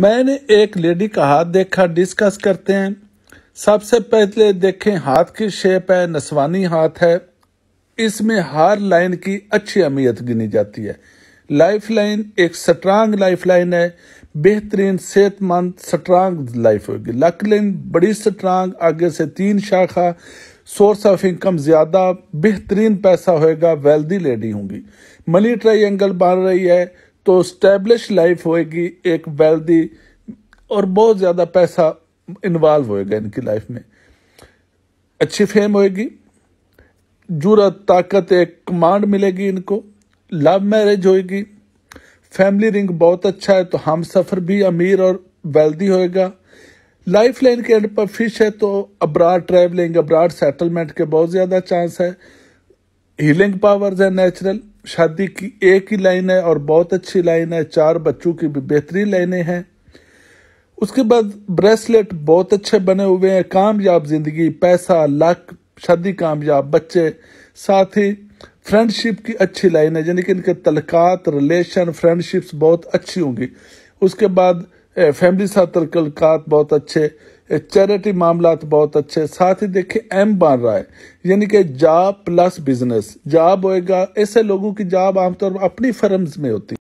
मैंने एक लेडी का हाथ देखा डिस्कस करते हैं सबसे पहले देखें हाथ की शेप है नसवानी हाथ है इसमें हर लाइन की अच्छी अहमियत गिनी जाती है लाइफ लाइन एक स्ट्रांग लाइफ लाइन है बेहतरीन सेहतमंद स्ट्रांग लाइफ होगी लक लाइन बड़ी स्ट्रांग आगे से तीन शाखा सोर्स ऑफ इनकम ज़्यादा बेहतरीन पैसा होएगा वेल्दी लेडी होंगी मनी ट्राई एंगल बन रही है तो स्टेब्लिश लाइफ होएगी एक वेल्दी और बहुत ज़्यादा पैसा इन्वॉल्व होएगा इनकी लाइफ में अच्छी फेम होएगी जरूरत ताकत एक कमांड मिलेगी इनको लव मैरिज होएगी फैमिली रिंग बहुत अच्छा है तो हम सफ़र भी अमीर और वेल्दी होएगा लाइफ लाइन के एंड पर फिश है तो अब्राड ट्रैवलिंग अब्राड सेटलमेंट के बहुत ज़्यादा चांस है हीलिंग पावर्स है नेचुरल शादी की एक ही लाइन है और बहुत अच्छी लाइन है चार बच्चों की भी बेहतरीन लाइनें हैं उसके बाद ब्रेसलेट बहुत अच्छे बने हुए हैं कामयाब जिंदगी पैसा लक शादी कामयाब बच्चे साथ ही फ्रेंडशिप की अच्छी लाइन है यानी कि इनके तलकात रिलेशन फ्रेंडशिप्स बहुत अच्छी होंगी उसके बाद फैमिली साथ तलकलकात बहुत अच्छे चैरिटी मामला बहुत अच्छे साथ ही देखे एम बन रहा है यानी कि जॉब प्लस बिजनेस जॉब होएगा ऐसे लोगों की जॉब आमतौर पर अपनी फर्म्स में होती है